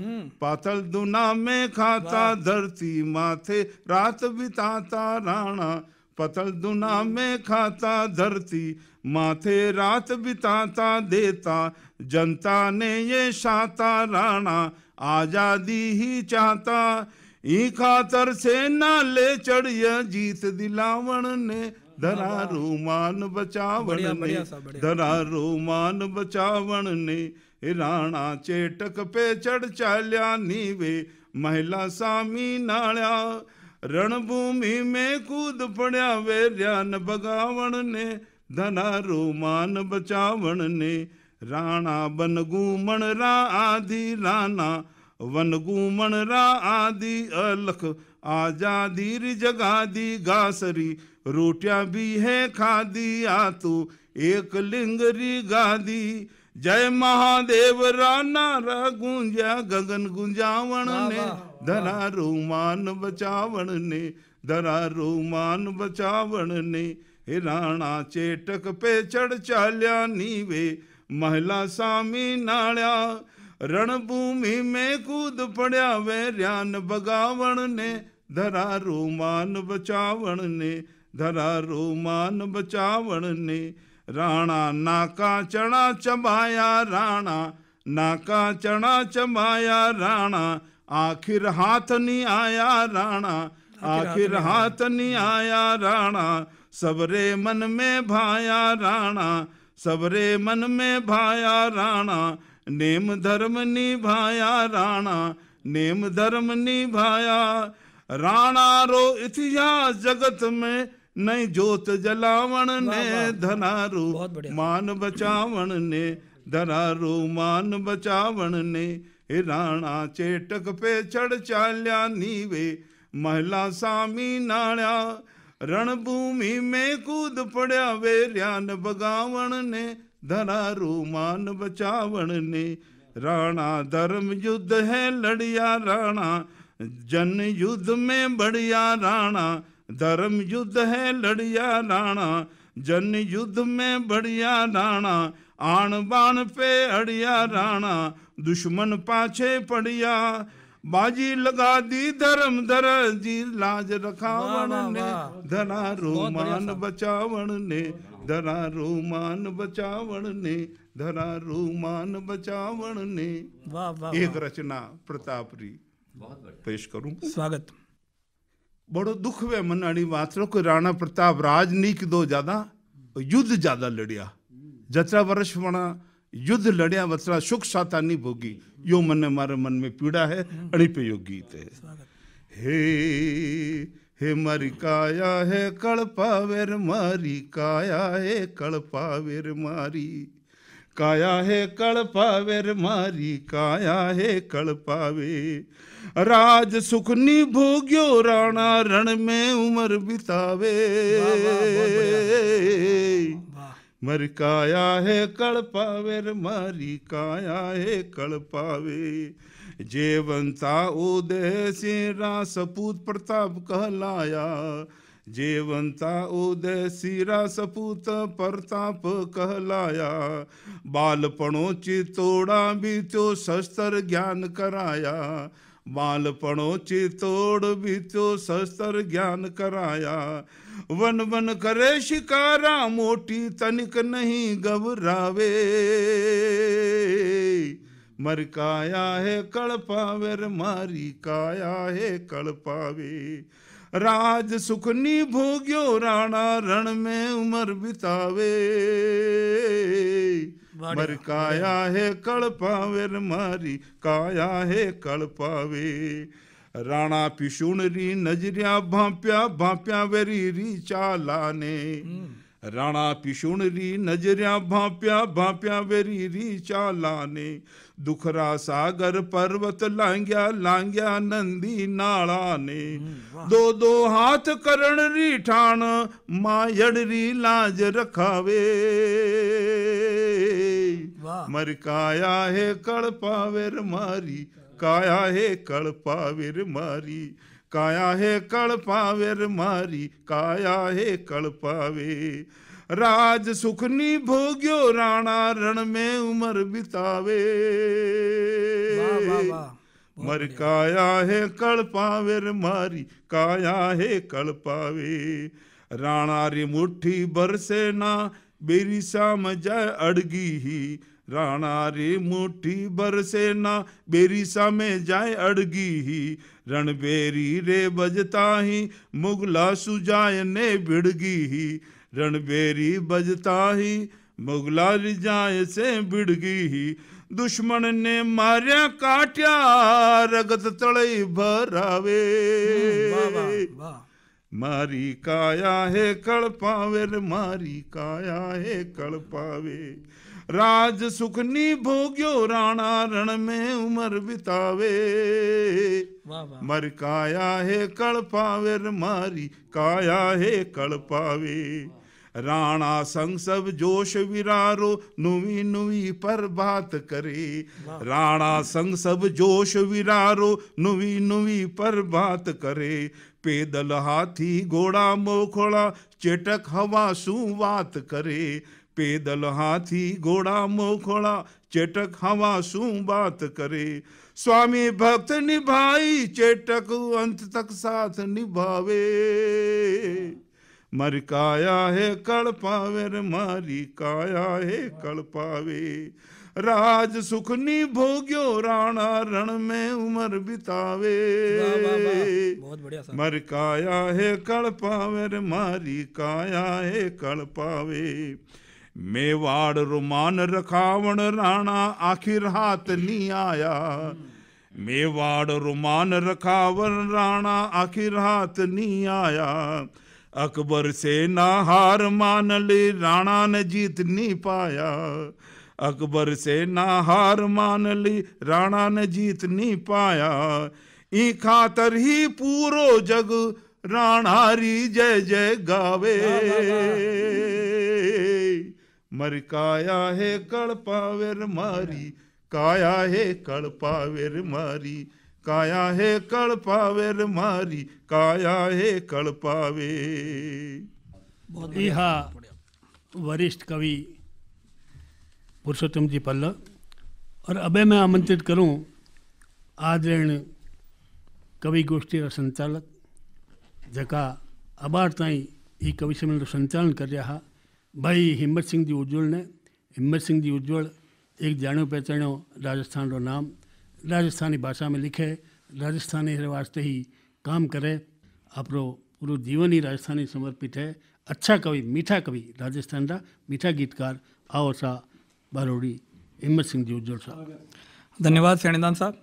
पातल दुना में खाता धरती माथे रात बिताता राणा पतल दुना में खाता धरती माथे रात बिताता देता जनता ने ये शाता राणा आजादी ही चाहता ई खातर से नाले चढ़ जीत दिलावण ने धरा रोमान बचावण ने धरा रोमान बचावण ने राणा चेटक पे चढ़ चाल्या नीवे महिला सामी नाल्या रणभूमि में कूद पड़ा वैर्यान बगावण ने धना रोमान बचावण ने राणा बन घूमण रा आदि राणा वन घूमण रा आदि अलख आजादी जगादी गासरी रोटियां भी है खादी आतू एक लिंग लिंगरी गादी जय महादेव राणा रा गूंजा गगन गुंजावण ने ધરારો માન બચાવણને ધરારો માન બચાવણને હે રાણા ચેટક પે ચડ ચાલ્યા નીવે મહિલા સામી નાળ્યા રણભૂમિ મેં કૂદ પડ્યા વેર્યાન બગાવણને ધરારો માન બચાવણને ધરારો માન બચાવણને રાણા નાકા ચણા ચબાયા રાણા નાકા ચણા ચબાયા રાણા आखिर हाथ नहीं आया राणा आखिर हाथ नहीं आया राणा सबरे मन में भाया राणा सबरे मन में भाया राणा नेम धर्म निभाया राणा नेम धर्म निभाया राणा रो इतिहास जगत में नहीं जोत जलावण ने धनारो मान बचावण ने धनारू मान बचावन ने राणा चेटक पे चढ़ चाल्या नीवे महिला सामी नाड़ा रणभूमि में कूद पड़ा वेर्यान बगावण ने धरा रूमान बचावण ने राणा धर्म युद्ध है लड़िया राणा जन युद्ध में बढ़िया राणा धर्म युद्ध है लड़िया राणा जन युद्ध में बढ़िया राणा आण बाण पे अड़िया राणा दुश्मन पाछे पड़िया बाजी लगा दी धर्म धर जी लाज रखावन ने धरा रोमान बचावन ने धरा रोमान बचावन ने धरा रोमान बचावन ने एक रचना प्रतापरी पेश करूं स्वागत बड़ो दुख वे बात रो को राणा प्रताप राजनीक दो ज्यादा युद्ध ज्यादा लड़िया जत्रा वर्ष बना युद्ध लड़िया वसरा सुख साता नहीं भोगी यो मन ने मारे मन में पीड़ा है अड़ी पे यो गीत है हे हे मारी काया है कड़पावेर मारी काया है कड़पावेर मारी काया है कड़पावेर मारी काया है कड़पावे राज सुख नी भोग्यो राणा रण में उम्र बितावे वाँ वाँ, मरिकाया है कळपावेर मारी काया है कळपावे जेवंता उदय सिरा सपूत प्रताप कहलाया जेवंता उदय सिरा सपूत प्रताप कहलाया बालपणों चितोड़ा बीत्यो शस्त्र ज्ञान कराया बालपणों चितोड़ बीत्यो शस्त्र ज्ञान कराया वन वन करे शिकारा मोटी तनिक नहीं घबरावे मर काया है कड़पावे मारी काया है कड़पावे राज सुखनी भोग्यो राणा रण में उमर बितावे मर काया है कड़पावेर मारी काया है कड़पावे राणा पिशुणरी नजरिया भांप्या भांप्या वेरी री चालाने हम्म। राणा पिशुणरी नजरिया भांप्या भांप्या वेरी री चालाने दुखरा सागर पर्वत लांग्या लांग्या नंदी नाला ने हम्म, दो दो हाथ करण री ठाण मायड़ री लाज रखावे मरकाया है कड़ पावेर मारी काया है कड़पावेर मारी काया है कड़पावेर मारी काया है कड़पावे राज सुखनी भोग्यो राणा रण में उमर बितावे मर काया है कड़पावेर मारी काया है कड़पावे राणा रे मुट्ठी बरसे ना बेरी शाम जाय अड़गी ही राणा रे मोटी बरसेना बेरीसा में जाए अड़गी ही रणबेरी रे बजता ही मुगला सुजाय ने भिड़गी ही रणबेरी बजता ही मुगला रिजाय से भिड़गी ही दुश्मन ने मार्या काट्या रगत तड़ई भरावे हम्म, मारी काया है कड़ पावे मारी काया है कड़ पावे राज सुख नी भोग्यो राणा रण में उमर बितावे मर काया है कल पावे मारी काया है कल पावे राणा संग सब जोश विरारो नुवी नुवी पर बात करे राणा संग सब जोश विरारो नुवी नुवी पर बात करे पैदल हाथी घोड़ा मोखोड़ा चेटक हवा सु बात करे પેદલ हाथी घोड़ा મોખોળા ચેટક હવા શું બાત करे स्वामी भक्त निभाई चेटक अंत तक साथ निभावे मर काया है कड़ पावे मारी काया है कड़ पावे राज सुख नी भोग्यो राणा रण में उमर बितावे मर काया है कड़ पावे मारी काया है कड़ पावे मेवाड़ रुमान રખાવણ राणा आखिर हाथ नहीं आया मेवाड़ रुमान રખાવણ राणा आखिर हाथ ની आया अकबर से ना हार मान ले राणा ने जीत नहीं पाया अकबर से ना हार मान ली राणा ने जीत नहीं पाया ई खातर ही पूरो जग राणा री जय जय गावे मर काया हे कळपावेर मारी काया हे कळपावेर मारी काया हे कळपावेर मारी काया हे कळपावे यह वरिष्ठ कवि पुरुषोत्तम जी पल्ल और अबे मैं आमंत्रित करूं आदरण कवि गोष्ठी का संचालक जका अबार ताई ये कवि सम्मेलन संचालन कर रहा भाई हिम्मत सिंह जी ने हिम्मत सिंह जी उज्ज्वल एक जाने पहचानो राजस्थान रो नाम राजस्थानी भाषा में लिखे राजस्थानी वास्ते ही काम करे आप पूरा जीवन ही राजस्थानी समर्पित है अच्छा कवि मीठा कवि राजस्थान का मीठा गीतकार आओ सा बारोड़ी हिम्मत सिंह जी उज्जवल साहब धन्यवाद सैनिदान साहब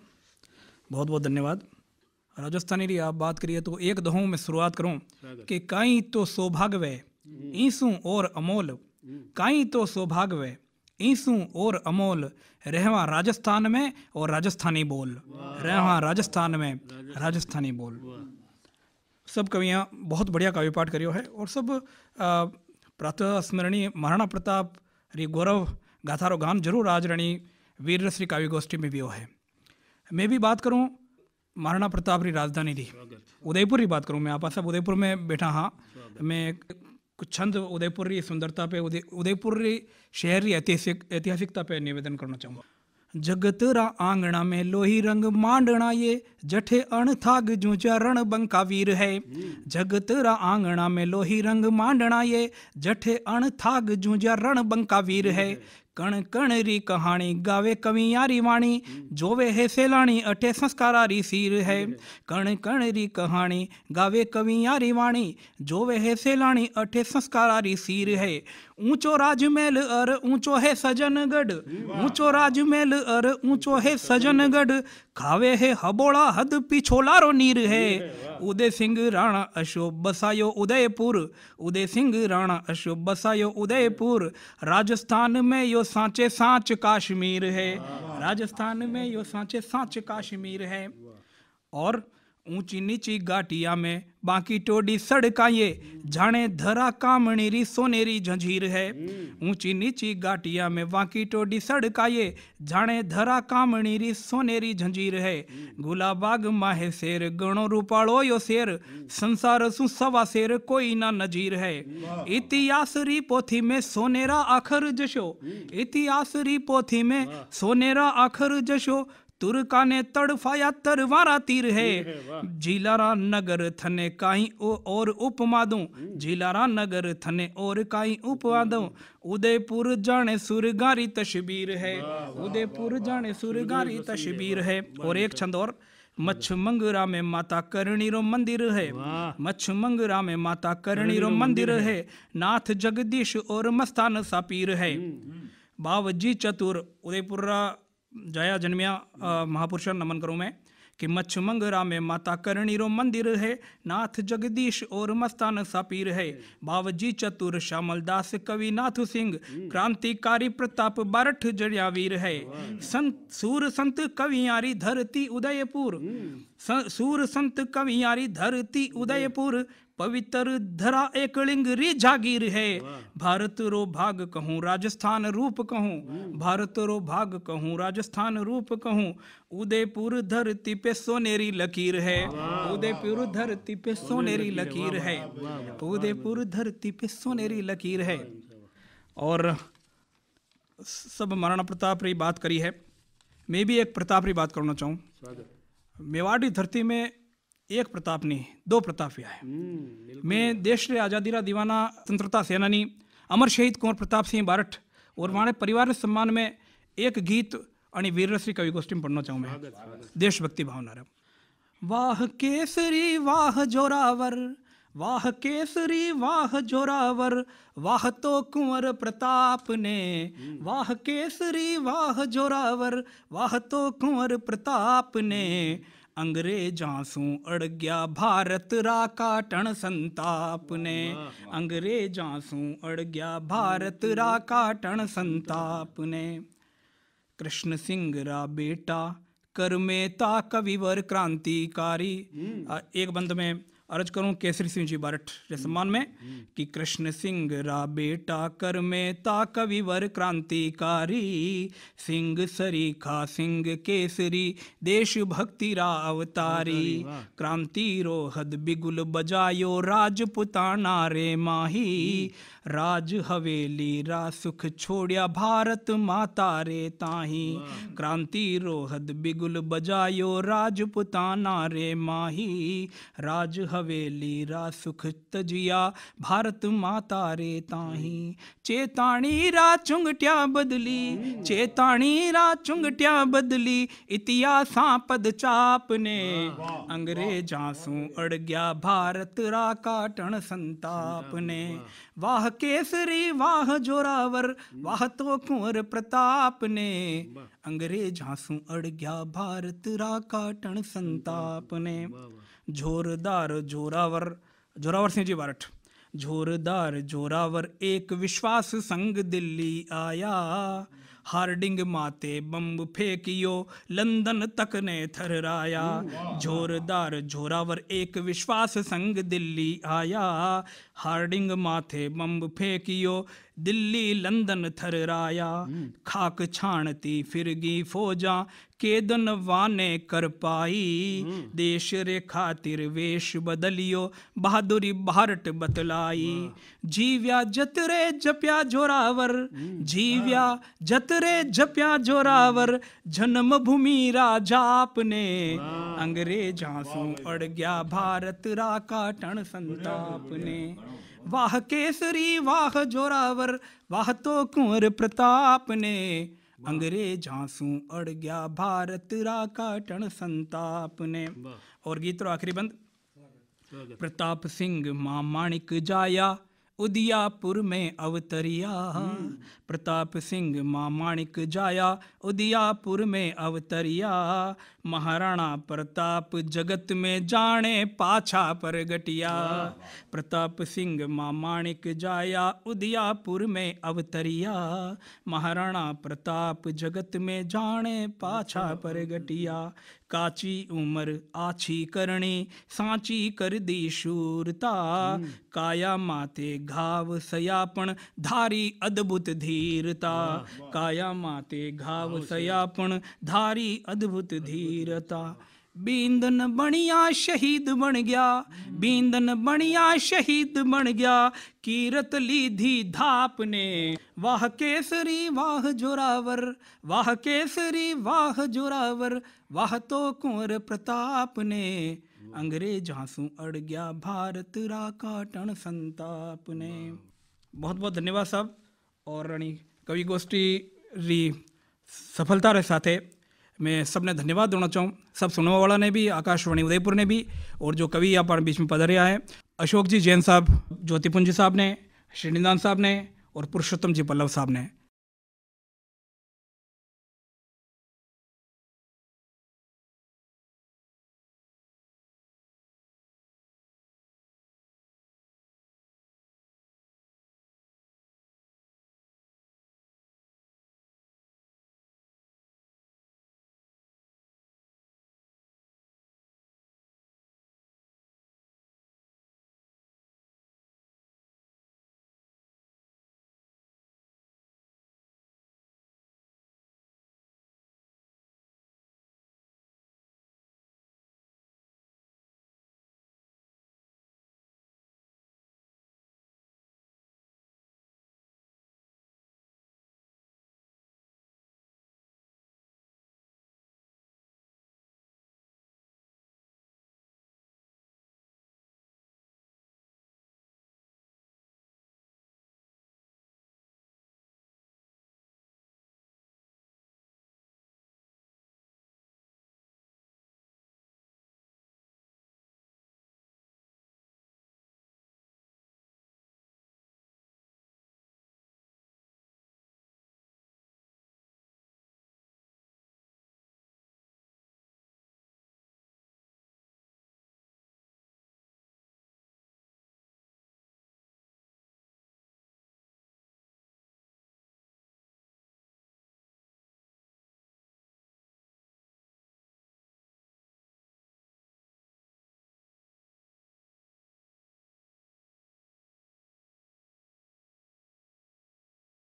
बहुत बहुत धन्यवाद राजस्थानी री आप बात करिए तो एक दहों में शुरुआत करूं कि कहीं तो सौभाग्य ईसु और अमोल काई तो सौभाग्य ईसु और अमोल रहवा राजस्थान में और राजस्थानी बोल रहवा राजस्थान में राजस्थानी बोल सब कवियाँ बहुत बढ़िया काव्य पाठ करियो है और सब प्रातः स्मरणीय महाराणा प्रताप री गौरव गाथारो गान जरूर आज रणी वीर श्री काव्य गोष्ठी में भी हो है मैं भी बात करूँ महाराणा प्रताप री राजधानी री उदयपुर की बात करूँ मैं आप सब उदयपुर में बैठा हाँ मैं कुछ छंद की सुंदरता पे उदय शहर की ऐतिहासिक ऐतिहासिकता पे निवेदन करना चाहूँगा जगत रा आंगणा में लोही रंग मांडणा ये जठे अण थाग जूझा रण बंका वीर है जगत रा आंगणा में लोही रंग मांडणा ये जठे अण थाग जूझा रण बंका वीर है कण कण री कहानी गावे कवि यारी वाणी जोवे है सेलानी अठे संस्कारारी री सीर है कण कण री कहानी गावे कवि यारी वाणी जोवे है सेलानी अठे संस्कारारी री सीर है ऊंचो राजमहल अर ऊंचो है सजनगढ़ ऊंचो राजमहल अर ऊंचो है सजनगढ़ खावे है हबोड़ा हद रो नीर है उदय सिंह राणा अशोक बसायो उदयपुर उदय सिंह राणा अशोक बसायो उदयपुर राजस्थान में यो सांचे सांच कश्मीर है राजस्थान में यो सांचे सांच कश्मीर है और ऊंची नीची घाटिया में बाकी टोडी ये जाने धरा कामणीरी सोनेरी जंजीर है ऊंची नीची गाटिया में बाकी टोडी ये जाने धरा कामणीरी सोनेरी जंजीर है गुलाबाग माहे शेर गणो रूपाड़ो यो शेर संसार सु सवा शेर कोई ना नजीर है इतिहास री पोथी में सोनेरा आखर जशो इतिहास री पोथी में सोनेरा आखर जशो तुरका ने तड़फाया तरवारा तीर है जिलारा नगर थने काई ओ और उपमा दो जिलारा नगर थने और काई उपमा दो उदयपुर जाने सुरगारी तस्वीर है उदयपुर जाने सुरगारी तस्वीर है और एक छंद और मच्छ मंगरा में माता करणी रो मंदिर है मच्छ मंगरा में माता करणी रो मंदिर है नाथ जगदीश और मस्तान सापीर है हम्म, हम्म। बावजी चतुर उदयपुर जया जन्मिया महापुरुष नमन करूँ मैं कि मंगरा में माता करणी रो मंदिर है नाथ जगदीश और मस्तान सापीर है बावजी चतुर श्यामल दास कवि नाथ सिंह क्रांतिकारी प्रताप बारठ जड़ियावीर है संत सूर संत कवियारी धरती उदयपुर हम्म। सूर संत कवियारी धरती उदयपुर पवित्र धरा एक लिंग रे जागीर है भारत रो भाग कहूँ राजस्थान रूप कहूँ भारत रो भाग कहूँ राजस्थान रूप कहूँ उदयपुर धरती पे सोनेरी लकीर है उदयपुर धरती पे सोनेरी लकीर है उदयपुर धरती पे सोनेरी लकीर है और सब महाराणा प्रताप री बात करी है मैं भी एक प्रताप री बात करना चाहूँ मेवाड़ी धरती में एक प्रताप नहीं दो प्रताप प्रतापिया है हम्म, मैं देश रे आज़ादी रा दीवाना स्वतंत्रता सेनानी अमर शहीद कुंवर प्रताप सिंह बारठ और माने हम्म। परिवार के सम्मान में एक गीत आणि वीरश्री कवि गोष्ठी में पढ़ना चाहूँ मैं देशभक्ति भावना रहा वाह केसरी वाह जोरावर वाह केसरी वाह जोरावर वाह तो कुंवर प्रताप ने हम्म। वाह केसरी वाह जोरावर वाह तो कुंवर प्रताप ने अंग्रेज आंसू अड़ गया भारत रा काटन संताप ने अंग्रेज आंसू अड़ गया भारत हम्म। रा काटन संताप ने कृष्ण सिंह रा बेटा कर्मेता कविवर क्रांतिकारी हम्म। एक बंद में अर्ज करूं केसरी सिंह जी बारठ के सम्मान में कि कृष्ण सिंह रा बेटा कर में ता कविवर क्रांतिकारी सिंह सरीखा सिंह केसरी देश भक्ति रा अवतारी क्रांति रोहद बिगुल बजायो राजपुताना रे माही राज हवेली रा सुख छोड़िया भारत माता रे ताही क्रांति रोहद बिगुल बजायो राजपुता नारे माही राज हवेली रा सुख तजिया भारत माता रे ताही चेताणी रा चुंगटिया बदली चेताणी रा चुंगटिया बदली इतिहासा पद चाप ने अंग्रेजा सू अड़ गया भारत रा काटन संताप ने वाह केसरी वाह जोरावर हम्म। वाह तो कुंवर प्रताप ने अंग्रेज हाँसू अड़ गया भारत रा काटन संताप ने जोरदार जोरावर जोरावर सिंह जी बारठ जोरदार जोरावर एक विश्वास संग दिल्ली आया हार्डिंग माते बम्ब फेंकियो लंदन तक ने थरराया जोरदार जोरावर एक विश्वास संग दिल्ली आया हार्डिंग माथे बम्ब फेंकियो दिल्ली लंदन थर राया हम्म। खाक छाणती फिरगी फौजा केदन वाने कर पाई हम्म। देश रे खातिर वेश बदलियो बहादुरी भारत बतलाई जीव्या जतरे जप्या जोरावर हम्म। जीव्या हाँ। जतरे जप्या जोरावर जन्म भूमि राजा आपने अंग्रेजा सू अड़ गया भारत रा काटन संताप ने वाह केसरी वाह जोरावर वाह तो कुंवर प्रताप ने अंग्रेज अड़ गया भारत रा काटन संताप ने और गीत रो तो आखिरी बंद प्रताप सिंह मां माणिक जाया उदयापुर में अवतरिया हम्म। प्रताप सिंह मां माणिक जाया उदयापुर में अवतरिया महाराणा प्रताप जगत में जाने पाछा पर गटिया प्रताप सिंह मामाणिक माणिक जाया उदयापुर में अवतरिया महाराणा प्रताप जगत में जाने पाछा पर गटिया काची उम्र आछी करणी सांची कर दी शूरता काया माते घाव सयापण धारी अद्भुत धीरता काया माते घाव सयापण धारी अद्भुत धीर वीरता बींदन बनिया शहीद बन गया बींदन बनिया शहीद बन गया कीरत ली धी धाप ने वाह केसरी वाह जोरावर वाह केसरी वाह जोरावर वाह तो कुंवर प्रताप ने अंग्रेज हाँसू अड़ गया भारत रा काटन संताप ने बहुत बहुत धन्यवाद साहब और रानी कवि गोष्ठी री सफलता रे साथे मैं सबने धन्यवाद देना चाहूँ सब सुनने वाला ने भी आकाशवाणी उदयपुर ने भी और जो कवि आप बीच में पधरे आए अशोक जी जैन साहब ज्योतिपुंज साहब ने श्रीनिदान साहब ने और पुरुषोत्तम जी पल्लव साहब ने